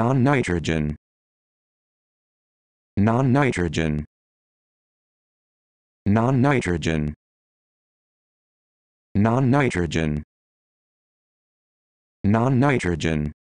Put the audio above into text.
non-nitrogen non-nitrogen non-nitrogen non-nitrogen non-nitrogen